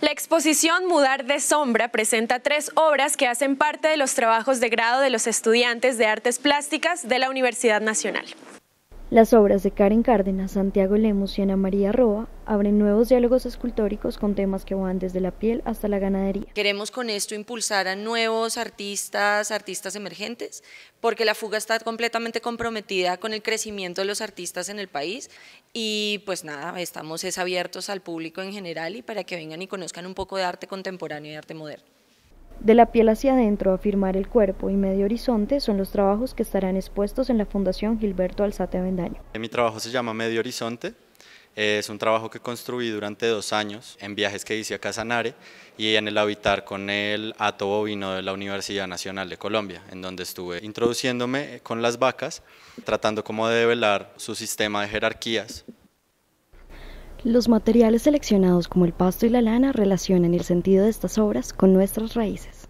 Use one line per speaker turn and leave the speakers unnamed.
La exposición Mudar de Sombra presenta tres obras que hacen parte de los trabajos de grado de los estudiantes de artes plásticas de la Universidad Nacional.
Las obras de Karen Cárdenas, Santiago Lemus y Ana María Roa abren nuevos diálogos escultóricos con temas que van desde la piel hasta la ganadería.
Queremos con esto impulsar a nuevos artistas, artistas emergentes, porque la fuga está completamente comprometida con el crecimiento de los artistas en el país y pues nada, estamos es abiertos al público en general y para que vengan y conozcan un poco de arte contemporáneo y arte moderno.
De la piel hacia adentro afirmar el cuerpo y medio horizonte son los trabajos que estarán expuestos en la Fundación Gilberto Alzate Avendaño.
Eh, mi trabajo se llama Medio Horizonte, eh, es un trabajo que construí durante dos años en viajes que hice a Casanare y en el habitar con el ato bovino de la Universidad Nacional de Colombia, en donde estuve introduciéndome con las vacas, tratando como de develar su sistema de jerarquías
los materiales seleccionados como el pasto y la lana relacionan el sentido de estas obras con nuestras raíces.